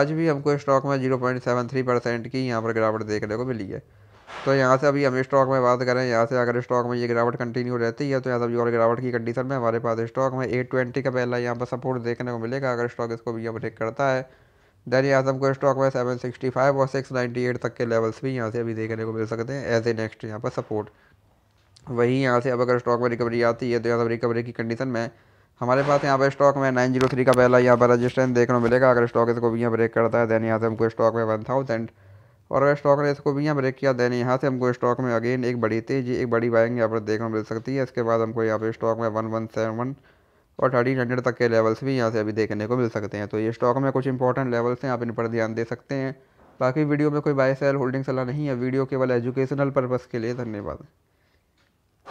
आज भी हमको स्टॉक में zero point seven three percent की यहाँ पर गिरावट देखने को मिली है तो यहाँ से अभी हम स्टॉक में बात करें यहाँ से अगर स्टॉक में ये गिरावट कंटिन्यू रहती है तो यहाँ से अभी और गिरावट की कंडीशन में हमारे पास स्टॉक में एट ट्वेंटी का पहला यहाँ पर सपोर्ट देखने को मिलेगा अगर स्टॉक इसको भी यहाँ ब्रेक करता है देन यहाँ से हमको स्टॉक में सेवन सिक्सटी फाइव और सिक्स नाइन्टी एट तक के लेवल्स भी यहाँ से अभी देखने को मिल सकते हैं एज ए नेक्स्ट यहाँ पर सपोर्ट वहीं यहाँ से अब अगर स्टॉक में रिकवरी आती है तो यहाँ से रिकवरी की कंडीशन में हमारे पास यहाँ पर स्टॉक में नाइन जीरो थ्री का पहला यहाँ पर रजिस्ट्रेंस देखने को मिलेगा अगर स्टॉक इसको भी यहाँ ब्रेक करता है देन यहाँ से हमको स्टॉक में वन थाउजेंड और अगर स्टॉक ने इसको भी यहाँ ब्रेक किया देन यहाँ से हमको स्टॉक में अगेन एक बड़ी तेजी एक बड़ी बाइंग यहाँ पर देखने को मिल सकती है इसके बाद हमको यहाँ पर स्टॉक में वन वन सेवन वन और थर्टीन हंड्रेड तक के लेवल्स भी यहाँ से अभी देखने को मिल सकते हैं तो ये स्टॉक में कुछ इंपॉर्टेंट लेवल्स हैं आप इन पर ध्यान दे सकते हैं बाकी वीडियो में कोई बाय सेल होल्डिंग सलाह नहीं है वीडियो केवल एजुकेशनल पर्पज़ के लिए धन्यवाद